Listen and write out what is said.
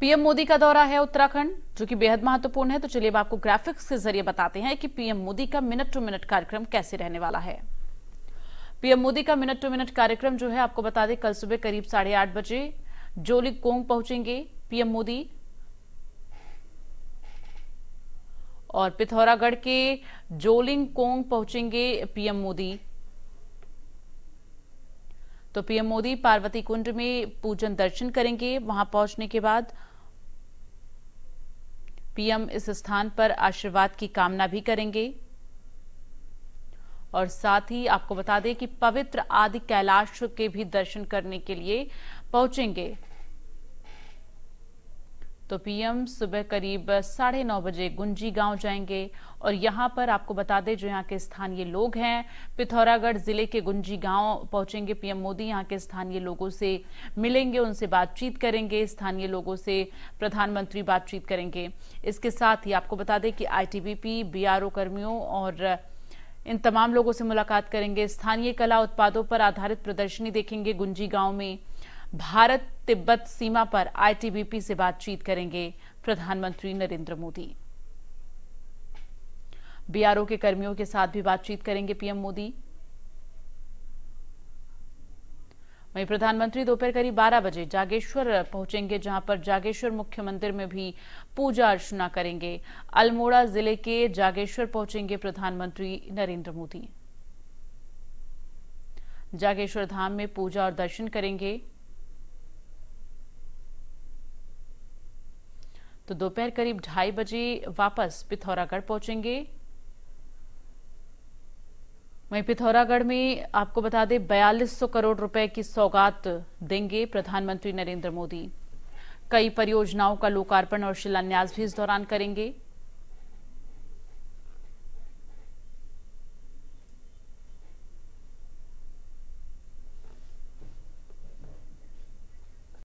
PM Modi का दौरा है उत्तराखंड जो कि बेहद महत्वपूर्ण है तो चलिए अब आपको ग्राफिक्स के जरिए बताते हैं कि पीएम मोदी का मिनट टू मिनट कार्यक्रम कैसे रहने वाला है पीएम मोदी का मिनट टू मिनट कार्यक्रम जो है आपको बता दें कल सुबह करीब साढ़े आठ बजे जोली कोंग पहुंचेंगे पीएम मोदी और पिथौरागढ़ के जोलिंग कोंग पहुंचेंगे पीएम मोदी तो पीएम मोदी पार्वती कुंड में पूजन दर्शन करेंगे वहां पहुंचने के बाद पीएम इस स्थान पर आशीर्वाद की कामना भी करेंगे और साथ ही आपको बता दें कि पवित्र आदि कैलाश के भी दर्शन करने के लिए पहुंचेंगे तो पीएम सुबह करीब साढ़े नौ बजे गुंजी गांव जाएंगे और यहां पर आपको बता दें जो यहां के स्थानीय लोग हैं पिथौरागढ़ जिले के गुंजी गांव पहुंचेंगे पीएम मोदी यहां के स्थानीय लोगों से मिलेंगे उनसे बातचीत करेंगे स्थानीय लोगों से प्रधानमंत्री बातचीत करेंगे इसके साथ ही आपको बता दें कि आईटीबीपी बीआरओ कर्मियों और इन तमाम लोगों से मुलाकात करेंगे स्थानीय कला उत्पादों पर आधारित प्रदर्शनी देखेंगे गुंजी गांव में भारत तिब्बत सीमा पर आईटीबीपी से बातचीत करेंगे प्रधानमंत्री नरेंद्र मोदी बीआरओ के कर्मियों के साथ भी बातचीत करेंगे पीएम मोदी वहीं प्रधानमंत्री दोपहर करीब 12 बजे जागेश्वर पहुंचेंगे जहां पर जागेश्वर मुख्य मंदिर में भी पूजा अर्चना करेंगे अल्मोड़ा जिले के जागेश्वर पहुंचेंगे प्रधानमंत्री नरेंद्र मोदी जागेश्वर धाम में पूजा और दर्शन करेंगे तो दोपहर करीब ढाई बजे वापस पिथौरागढ़ पहुंचेंगे वहीं पिथौरागढ़ में आपको बता दें बयालीस सौ करोड़ रुपए की सौगात देंगे प्रधानमंत्री नरेंद्र मोदी कई परियोजनाओं का लोकार्पण और शिलान्यास भी इस दौरान करेंगे